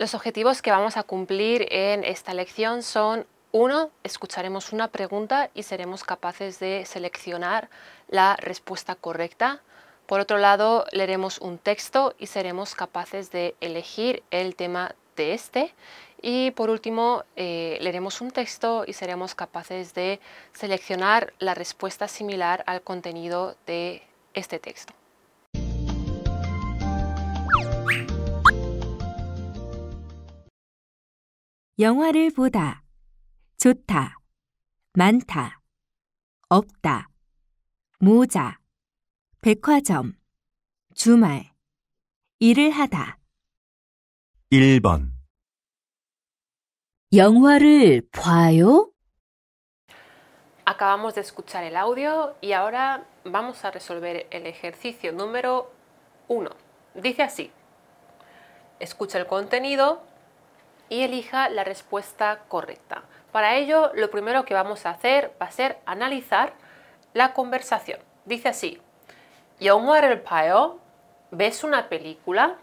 Los objetivos que vamos a cumplir en esta lección son, uno, escucharemos una pregunta y seremos capaces de seleccionar la respuesta correcta. Por otro lado, leeremos un texto y seremos capaces de elegir el tema de este. Y por último, eh, leeremos un texto y seremos capaces de seleccionar la respuesta similar al contenido de este texto. 영화를 보다, 좋다, 많다, 없다, 모자, 백화점, 주말, 일을 하다. 1번 영화를 봐요? Acabamos de escuchar el audio y ahora vamos a resolver el ejercicio número 1. Dice así. Escucha el contenido y elija la respuesta correcta. Para ello, lo primero que vamos a hacer va a ser analizar la conversación. Dice así, el ¿ves una película?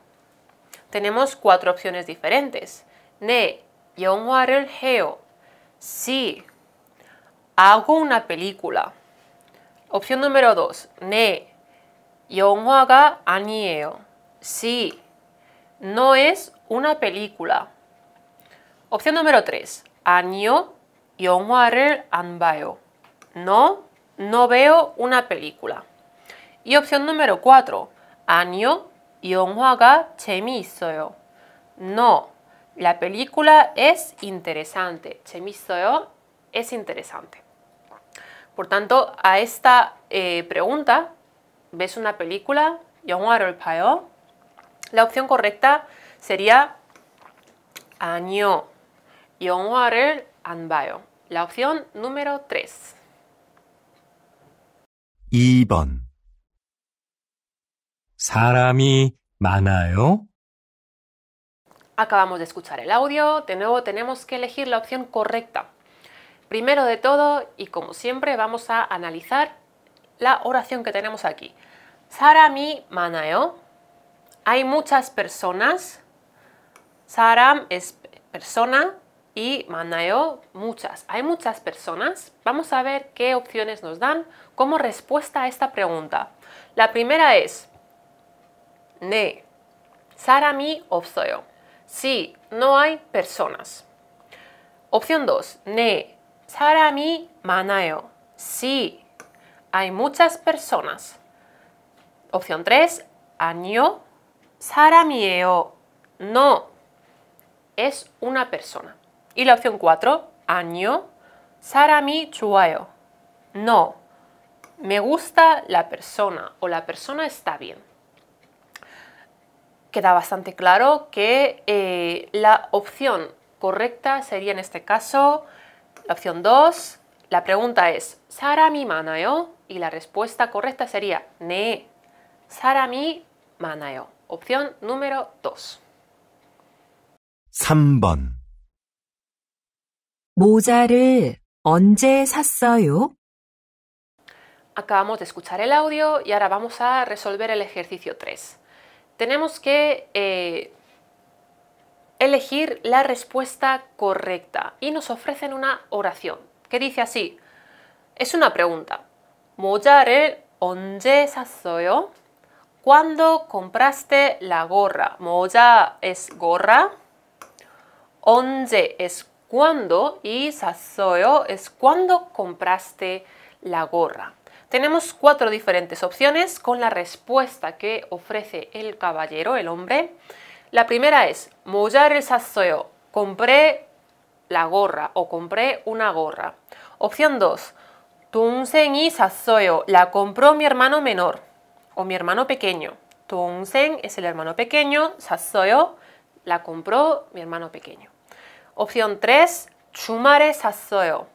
Tenemos cuatro opciones diferentes. Ne, el Heo, sí, hago una película. Opción número dos ne, 영화가 anieo. Sí, no es una película. Opción número 3. Año 영화를 안 No, no veo una película. Y opción número 4. 아니요, 영화가 재미있어요. No, la película es interesante. 재미있어요 es interesante. Por tanto, a esta eh, pregunta, ¿ves una película? 영화를 La opción correcta sería 아니요, 영화를 안 La opción número 3. 2번 Acabamos de escuchar el audio, de nuevo tenemos que elegir la opción correcta. Primero de todo, y como siempre, vamos a analizar la oración que tenemos aquí. Sarami manayo. Hay muchas personas. Saram es persona, y Manaeo muchas. Hay muchas personas. Vamos a ver qué opciones nos dan como respuesta a esta pregunta. La primera es ne sarami opsoyo. Sí, no hay personas. Opción 2. Ne sarami manayo. Sí, hay muchas personas. Opción 3. Año eo. No, es una persona. Y la opción 4, año, sarami chuayo. No, me gusta la persona o la persona está bien. Queda bastante claro que eh, la opción correcta sería en este caso la opción 2. La pregunta es ¿Sarami manayo? y la respuesta correcta sería ne. sarami manayo. Opción número 2. 3 Acabamos de escuchar el audio y ahora vamos a resolver el ejercicio 3. Tenemos que eh, elegir la respuesta correcta y nos ofrecen una oración que dice así. Es una pregunta. 모자를 언제 샀어요? ¿Cuándo compraste la gorra? 모자 es gorra. ¿Onje es cuándo y es cuando compraste la gorra. Tenemos cuatro diferentes opciones con la respuesta que ofrece el caballero, el hombre. La primera es mojar sasoyo, compré la gorra o compré una gorra. Opción 2, y sasoyo, la compró mi hermano menor o mi hermano pequeño. Tunseng es el hermano pequeño, sasoyo la compró mi hermano pequeño. Opción 3, chumare 샀어요.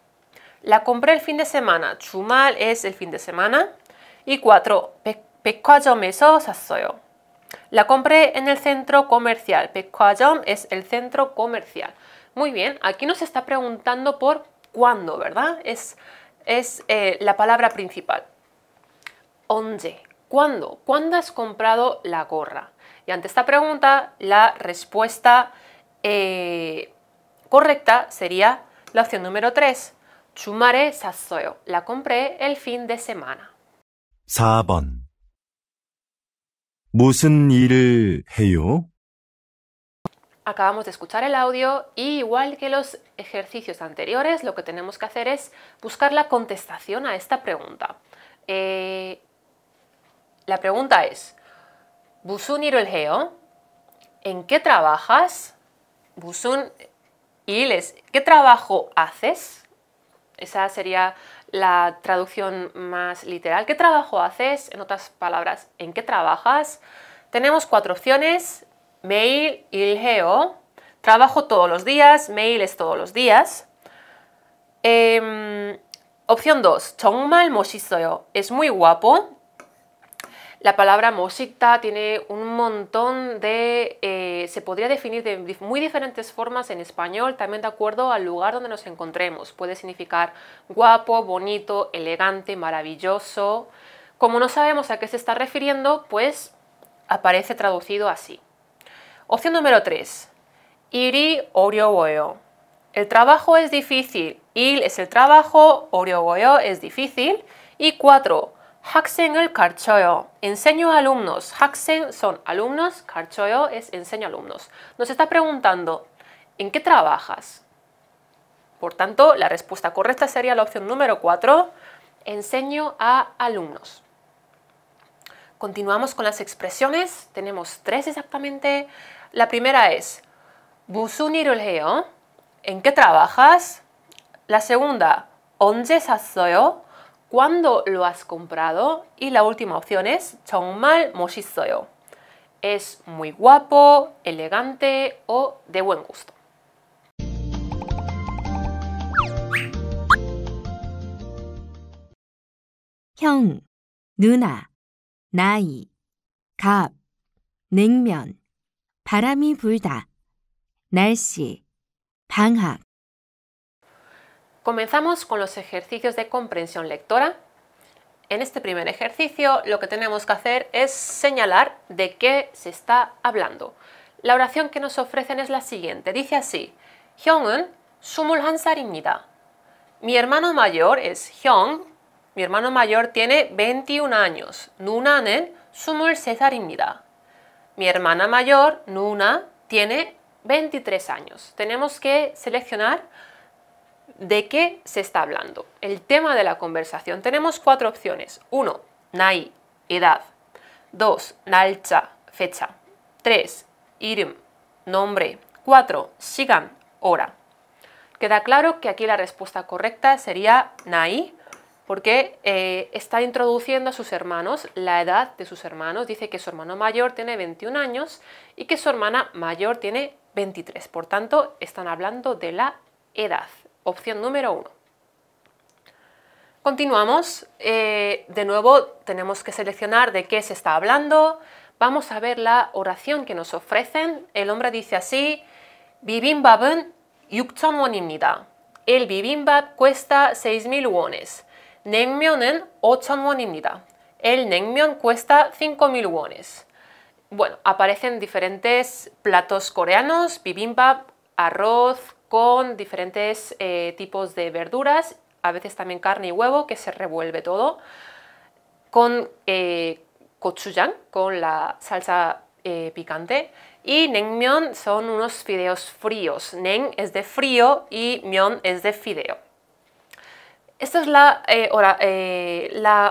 La compré el fin de semana. Chumal es el fin de semana. Y 4, 백화점에서 샀어요. La compré en el centro comercial. 백화점 es el centro comercial. Muy bien, aquí nos está preguntando por cuándo, ¿verdad? Es, es eh, la palabra principal. Onde, ¿cuándo? ¿Cuándo has comprado la gorra? Y ante esta pregunta, la respuesta eh, correcta sería la opción número 3. Chumare 샀어요. La compré el fin de semana. Acabamos de escuchar el audio y igual que los ejercicios anteriores, lo que tenemos que hacer es buscar la contestación a esta pregunta. Eh, la pregunta es, ¿Busun el ¿En qué trabajas? Busun ¿qué trabajo haces? Esa sería la traducción más literal. ¿Qué trabajo haces? En otras palabras, ¿en qué trabajas? Tenemos cuatro opciones. Mail, ilgeo. Trabajo todos los días. Mail es todos los días. Em, opción 2. chongmal Es muy guapo. La palabra mosita tiene un montón de... Eh, se podría definir de muy diferentes formas en español, también de acuerdo al lugar donde nos encontremos. Puede significar guapo, bonito, elegante, maravilloso. Como no sabemos a qué se está refiriendo, pues aparece traducido así. Opción número 3. Iri orioboyo. El trabajo es difícil. Il es el trabajo, orioboyo es difícil. Y 4 el 가르쳐요. Enseño a alumnos. Haxen son alumnos, karchoyo es enseño a alumnos. Nos está preguntando, ¿en qué trabajas? Por tanto, la respuesta correcta sería la opción número 4, enseño a alumnos. Continuamos con las expresiones. Tenemos tres exactamente. La primera es, Busun ¿En qué trabajas? La segunda, cuándo lo has comprado y la última opción es 정말 멋있어요. Es muy guapo, elegante o de buen gusto. 형, 누나, 나이, 냉면, 바람이 불다, Comenzamos con los ejercicios de comprensión lectora. En este primer ejercicio lo que tenemos que hacer es señalar de qué se está hablando. La oración que nos ofrecen es la siguiente. Dice así, sumul 21 Mi hermano mayor es Hyung. Mi hermano mayor tiene 21 años. Nunanen sumul 살입니다 Mi hermana mayor, Nuna, tiene 23 años. Tenemos que seleccionar de qué se está hablando. El tema de la conversación. Tenemos cuatro opciones. 1. Nai, edad. 2. Nalcha, fecha. 3. Irim, nombre. 4. Sigan. hora. Queda claro que aquí la respuesta correcta sería Nai, porque eh, está introduciendo a sus hermanos, la edad de sus hermanos. Dice que su hermano mayor tiene 21 años y que su hermana mayor tiene 23. Por tanto, están hablando de la edad opción número uno. Continuamos, eh, de nuevo tenemos que seleccionar de qué se está hablando, vamos a ver la oración que nos ofrecen, el hombre dice así, El bibimbap cuesta 6,000 wones. en 8 wonimnida. El nengmyeon cuesta 5,000 wones. Bueno, aparecen diferentes platos coreanos, bibimbap, arroz, con diferentes eh, tipos de verduras, a veces también carne y huevo, que se revuelve todo, con eh, gochujang, con la salsa eh, picante, y nengmyeon son unos fideos fríos. Neng es de frío y myeon es de fideo. Esta es la, eh,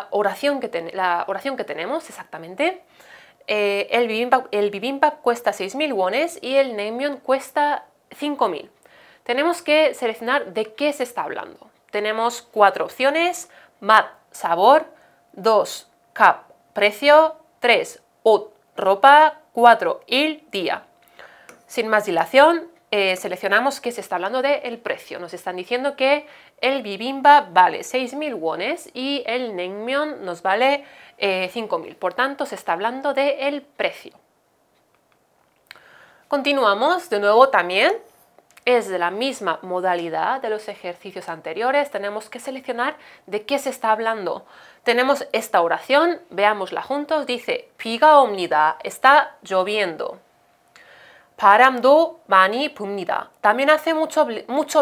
oración, que tenemos exactamente. el, bibimbap, cuesta 6.000 wones y el nengmyeon cuesta 5.000 tenemos que seleccionar de qué se está hablando. Tenemos cuatro opciones, mat, sabor, 2, cap, precio, 3, ut, ropa, 4, il, día. Sin más dilación, eh, seleccionamos que se está hablando del el precio. Nos están diciendo que el bibimba vale 6.000 wones y el naengmyeon nos vale 5.000. Eh, Por tanto, se está hablando del el precio. Continuamos de nuevo también es de la misma modalidad de los ejercicios anteriores, tenemos que seleccionar de qué se está hablando. Tenemos esta oración, veámosla juntos, dice piga omnida, está lloviendo. do mani pumnida, También hace mucho,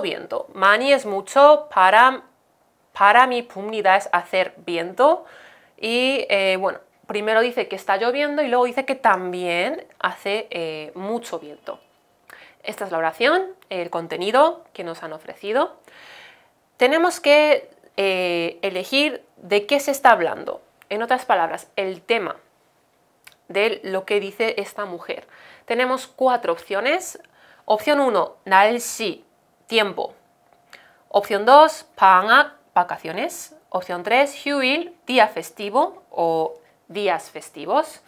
viento. Mani es mucho, para mi pumnida es hacer viento. Y eh, bueno, primero dice que está lloviendo y luego dice que también hace eh, mucho viento. Esta es la oración, el contenido que nos han ofrecido. Tenemos que eh, elegir de qué se está hablando. En otras palabras, el tema de lo que dice esta mujer. Tenemos cuatro opciones. Opción 1, Nal-si, tiempo. Opción 2, 방학, vacaciones. Opción 3, 휴일, día festivo o días festivos.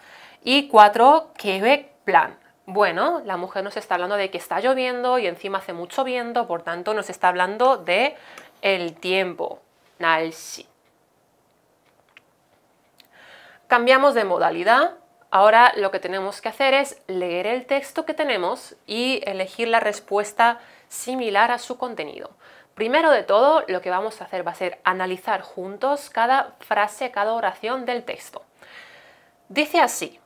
Y 4, 계획, plan, bueno, la mujer nos está hablando de que está lloviendo y encima hace mucho viento, por tanto nos está hablando de el tiempo. Nalsi Cambiamos de modalidad. Ahora lo que tenemos que hacer es leer el texto que tenemos y elegir la respuesta similar a su contenido. Primero de todo, lo que vamos a hacer va a ser analizar juntos cada frase, cada oración del texto. Dice así,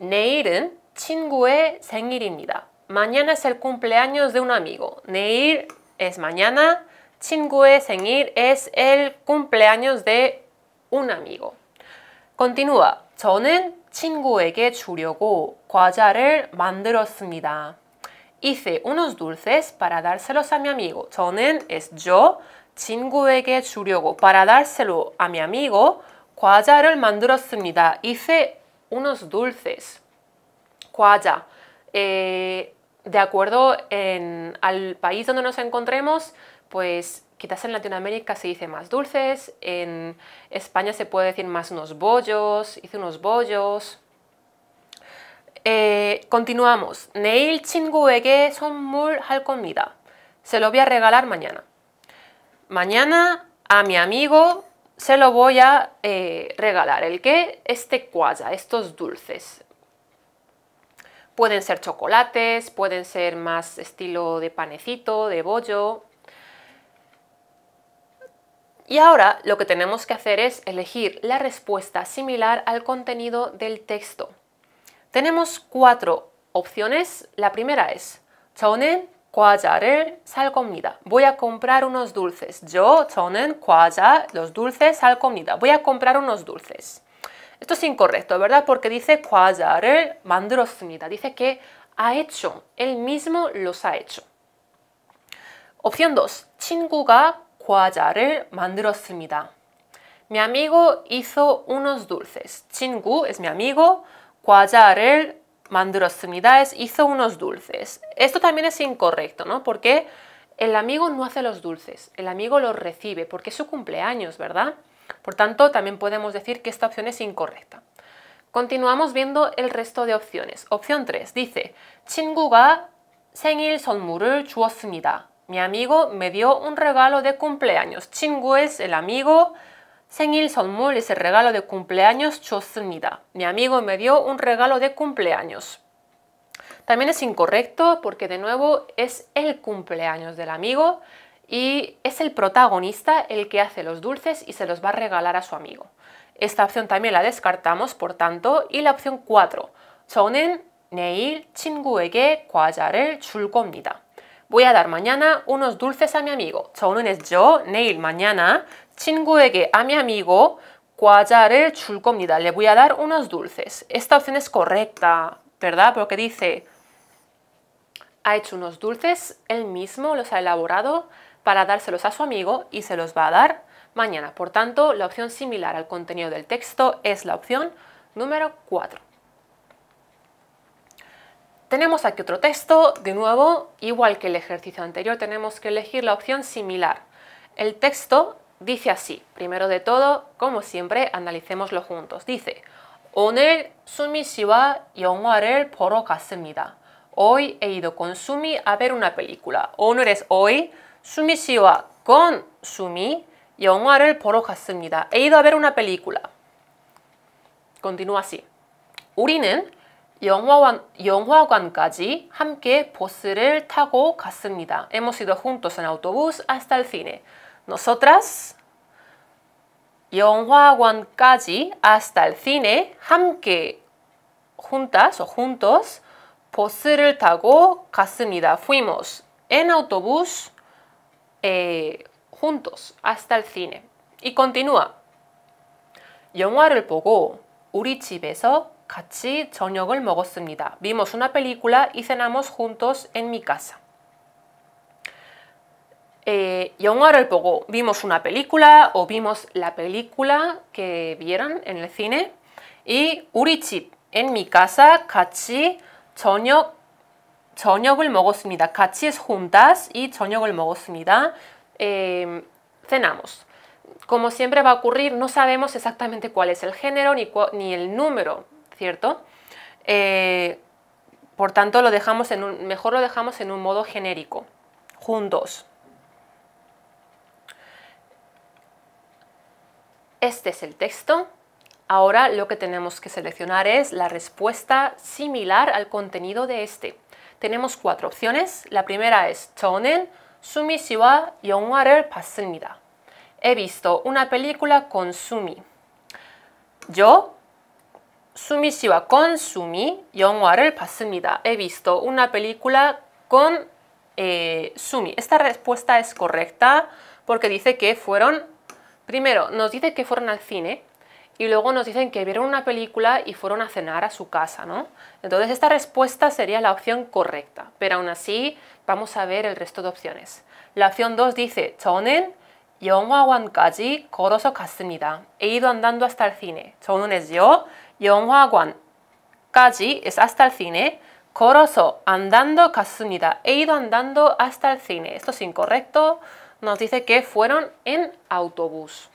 Neiren. 친구의 생일입니다. Mañana es el cumpleaños de un amigo. 내일 es mañana. 친구의 생일 es el cumpleaños de un amigo. Continúa. 저는 친구에게 주려고 과자를 만들었습니다. Hice unos dulces para dárselos a mi amigo. 저는 es yo. 친구에게 주려고 para dárselo a mi amigo. 과자를 만들었습니다. Hice unos dulces. Eh, de acuerdo al país donde nos encontremos, pues quizás en Latinoamérica se dice más dulces, en España se puede decir más unos bollos, hice unos bollos. Eh, continuamos. Neil muy hal comida. Se lo voy a regalar mañana. Mañana a mi amigo se lo voy a eh, regalar. ¿El qué? Este cuaya, estos dulces. Pueden ser chocolates, pueden ser más estilo de panecito, de bollo. Y ahora lo que tenemos que hacer es elegir la respuesta similar al contenido del texto. Tenemos cuatro opciones. La primera es 저는 과자를 sal comida". Voy a comprar unos dulces. Yo, 저는 과자, los dulces, sal comida. Voy a comprar unos dulces. Esto es incorrecto, ¿verdad? Porque dice 과자를 만들었습니다. Dice que ha hecho, él mismo los ha hecho. Opción 2. 친구가 과자를 만들었습니다. Mi amigo hizo unos dulces. 친구 es mi amigo. 과자를 만들었습니다 es hizo unos dulces. Esto también es incorrecto, ¿no? Porque el amigo no hace los dulces, el amigo los recibe, porque es su cumpleaños, ¿verdad? Por tanto, también podemos decir que esta opción es incorrecta. Continuamos viendo el resto de opciones. Opción 3 dice, 친구가 생일 선물을 주었습니다. Mi amigo me dio un regalo de cumpleaños. Chingu es el amigo, 생일 선물 es el regalo de cumpleaños 주었습니다. Mi amigo me dio un regalo de cumpleaños. También es incorrecto porque de nuevo es el cumpleaños del amigo, y es el protagonista el que hace los dulces y se los va a regalar a su amigo. Esta opción también la descartamos, por tanto, y la opción 4. 저는 neil 친구에게 과자를 줄 겁니다. Voy a dar mañana unos dulces a mi amigo. 저는 es yo, neil, mañana, 친구에게 a mi amigo 과자를 줄 Le voy a dar unos dulces. Esta opción es correcta, ¿verdad? Porque dice ha hecho unos dulces, él mismo los ha elaborado para dárselos a su amigo y se los va a dar mañana. Por tanto, la opción similar al contenido del texto es la opción número 4. Tenemos aquí otro texto, de nuevo, igual que el ejercicio anterior, tenemos que elegir la opción similar. El texto dice así, primero de todo, como siempre, analicémoslo juntos. Dice, Hoy he ido con Sumi a ver una película. es hoy, 수미 씨와 건 수미 영화를 보러 갔습니다. He ido a ver una película. Continúa así. 우리는 영화관, 영화관까지 함께 버스를 타고 갔습니다. Hemos ido juntos en autobús hasta el cine. Nosotras 영화관까지 hasta el cine 함께 juntas o juntos el tago. 갔습니다. Fuimos en autobús eh, juntos hasta el cine. Y continúa. 영화를 보고 우리 집에서 같이 저녁을 먹었습니다. Vimos una película y cenamos juntos en mi casa. Eh, el 보고 vimos una película o vimos la película que vieron en el cine y 우리 en mi casa 같이 저녁 저녁을 먹었습니다. juntas y 저녁을 먹었습니다. cenamos. Como siempre va a ocurrir, no sabemos exactamente cuál es el género ni, el número, ¿cierto? Eh, por tanto, lo dejamos en un, mejor lo dejamos en un modo genérico, juntos. Este es el texto. Ahora lo que tenemos que seleccionar es la respuesta similar al contenido de este tenemos cuatro opciones. La primera es 저는 sumisiva y 영화를 봤습니다. He visto una película con Sumi. Yo, Sumi con Sumi 영화를 봤습니다. He visto una película con eh, Sumi. Esta respuesta es correcta porque dice que fueron, primero, nos dice que fueron al cine, y luego nos dicen que vieron una película y fueron a cenar a su casa, ¿no? Entonces esta respuesta sería la opción correcta, pero aún así vamos a ver el resto de opciones. La opción 2 dice 저는 영화관까지 걸어서 갔습니다. He ido andando hasta el cine. es yo, 영화관까지 es hasta el cine. 걸어서 andando 갔습니다. He ido andando hasta el cine. Esto es incorrecto. Nos dice que fueron en autobús.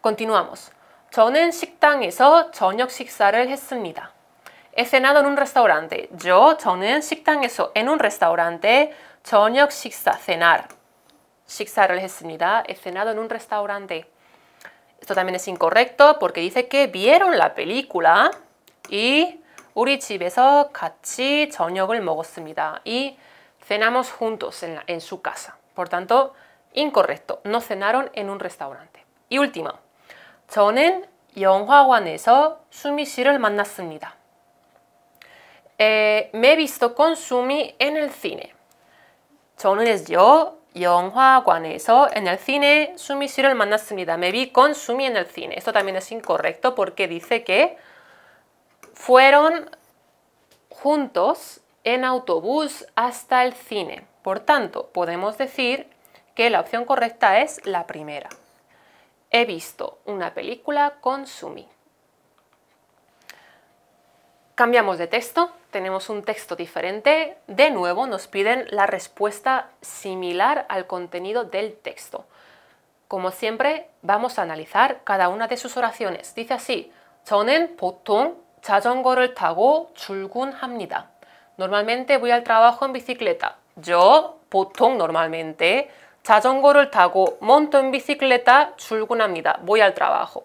Continuamos. 저는 식당에서 저녁 식사를 했습니다. He cenado en un restaurante. Yo, 저는 en un restaurante 저녁 식사, cenar. He cenado en un restaurante. Esto también es incorrecto porque dice que vieron la película y 우리 집에서 같이 저녁을 먹었습니다. Y cenamos juntos en, su casa. Por tanto, incorrecto. No cenaron en un restaurante. Y último 저는 영화관에서 수미 씨를 만났습니다. Eh, me he visto con Sumi en el cine. 저는 es yo, 영화관에서 en el cine Sumi 씨를 만났습니다. Me vi con Sumi en el cine. Esto también es incorrecto porque dice que fueron juntos en autobús hasta el cine. Por tanto, podemos decir que la opción correcta es la primera. He visto una película con Sumi. Cambiamos de texto, tenemos un texto diferente. De nuevo nos piden la respuesta similar al contenido del texto. Como siempre, vamos a analizar cada una de sus oraciones. Dice así, 저는 보통 자전거를 타고 출근합니다. Normalmente voy al trabajo en bicicleta. Yo, 보통, normalmente, el 타고 monto en bicicleta 출근합니다. Voy al trabajo.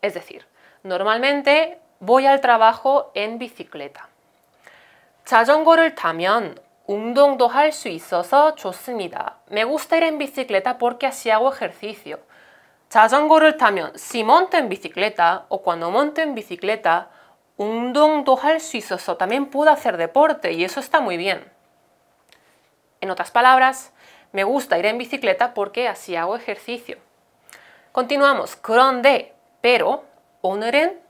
Es decir, normalmente voy al trabajo en bicicleta. Un 타면 운동도 할 suizoso, 있어서 좋습니다. Me gusta ir en bicicleta porque así hago ejercicio. el 타면 si monto en bicicleta o cuando monto en bicicleta un dong suizoso también puedo hacer deporte y eso está muy bien. En otras palabras, me gusta ir en bicicleta porque así hago ejercicio. Continuamos. 그런데, pero, 오늘은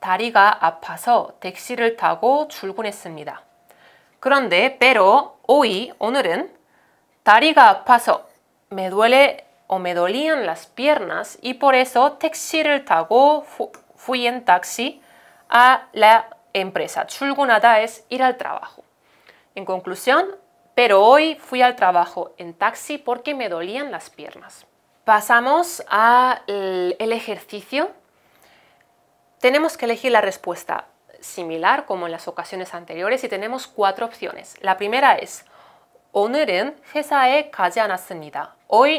다리가 아파서 택시를 타고 출근했습니다. 그런데, pero, hoy, 오늘은 다리가 아파서 me duele o me dolían las piernas y por eso 택시를 타고 fu fui en taxi a la empresa. 출근하다 es ir al trabajo. En conclusión, pero hoy fui al trabajo en taxi porque me dolían las piernas. Pasamos al ejercicio. Tenemos que elegir la respuesta similar como en las ocasiones anteriores y tenemos cuatro opciones. La primera es Hoy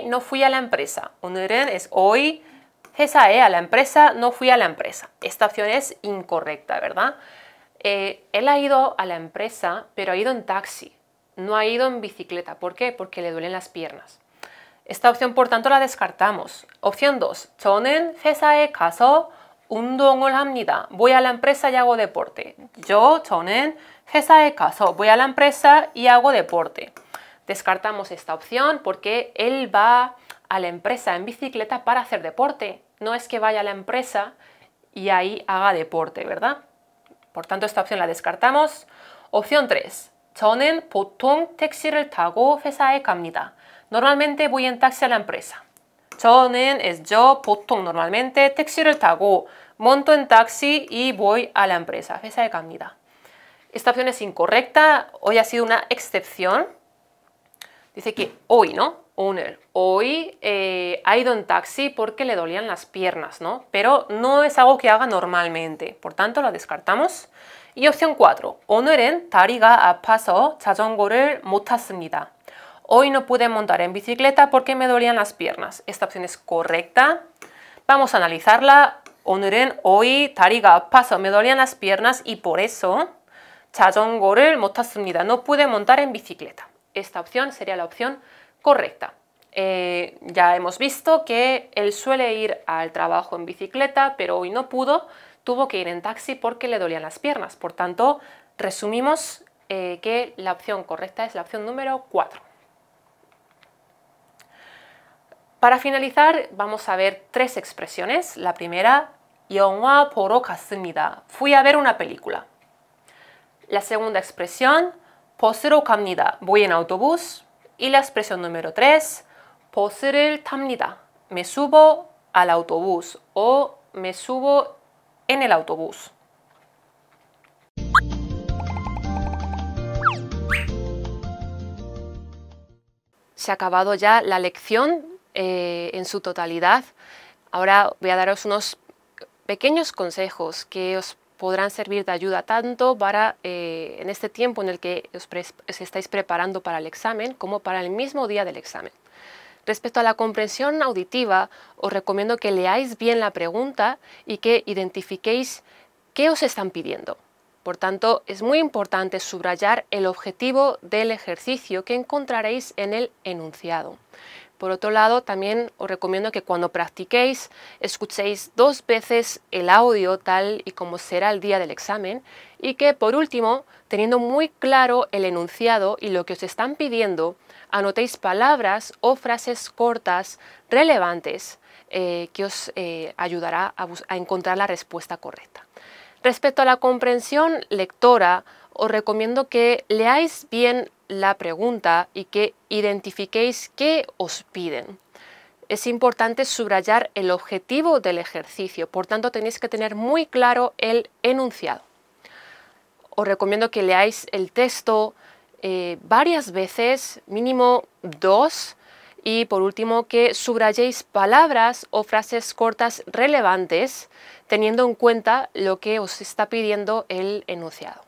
no fui a la empresa. es hoy, a la empresa, no fui a la empresa. Esta opción es incorrecta, ¿verdad? Eh, él ha ido a la empresa, pero ha ido en taxi no ha ido en bicicleta. ¿Por qué? Porque le duelen las piernas. Esta opción, por tanto, la descartamos. Opción 2. 저는 회사에 가서 운동을 합니다. Voy a la empresa y hago deporte. Yo, caso voy a la empresa y hago deporte. Descartamos esta opción porque él va a la empresa en bicicleta para hacer deporte. No es que vaya a la empresa y ahí haga deporte, ¿verdad? Por tanto, esta opción la descartamos. Opción 3. 저는 보통 택시를 타고 회사에 갑니다. Normalmente voy en taxi a la empresa. 저는 es yo, 보통 normalmente 택시를 타고 monto en taxi y voy a la empresa. 회사에 갑니다. Esta opción es incorrecta. Hoy ha sido una excepción. Dice que hoy, ¿no? Hoy eh, ha ido en taxi porque le dolían las piernas, ¿no? Pero no es algo que haga normalmente. Por tanto, la descartamos. Y opción 4. Hoy no pude montar en bicicleta porque me dolían las piernas. Esta opción es correcta. Vamos a analizarla. Honoren hoy tariga me dolían las piernas y por eso No pude montar en bicicleta. Esta opción sería la opción correcta. Eh, ya hemos visto que él suele ir al trabajo en bicicleta, pero hoy no pudo, tuvo que ir en taxi porque le dolían las piernas. Por tanto, resumimos eh, que la opción correcta es la opción número 4. Para finalizar, vamos a ver tres expresiones. La primera, 영화 Fui a ver una película. La segunda expresión, Voy en autobús. Y la expresión número 3, el Me subo al autobús o me subo en el autobús. Se ha acabado ya la lección eh, en su totalidad. Ahora voy a daros unos pequeños consejos que os podrán servir de ayuda tanto para eh, en este tiempo en el que os estáis preparando para el examen como para el mismo día del examen. Respecto a la comprensión auditiva, os recomiendo que leáis bien la pregunta y que identifiquéis qué os están pidiendo. Por tanto, es muy importante subrayar el objetivo del ejercicio que encontraréis en el enunciado. Por otro lado, también os recomiendo que cuando practiquéis escuchéis dos veces el audio tal y como será el día del examen y que por último, teniendo muy claro el enunciado y lo que os están pidiendo, anotéis palabras o frases cortas relevantes eh, que os eh, ayudará a, a encontrar la respuesta correcta. Respecto a la comprensión lectora, os recomiendo que leáis bien la pregunta y que identifiquéis qué os piden es importante subrayar el objetivo del ejercicio, por tanto tenéis que tener muy claro el enunciado. Os recomiendo que leáis el texto, eh, varias veces, mínimo dos, y por último que subrayéis palabras o frases cortas relevantes teniendo en cuenta lo que os está pidiendo el enunciado.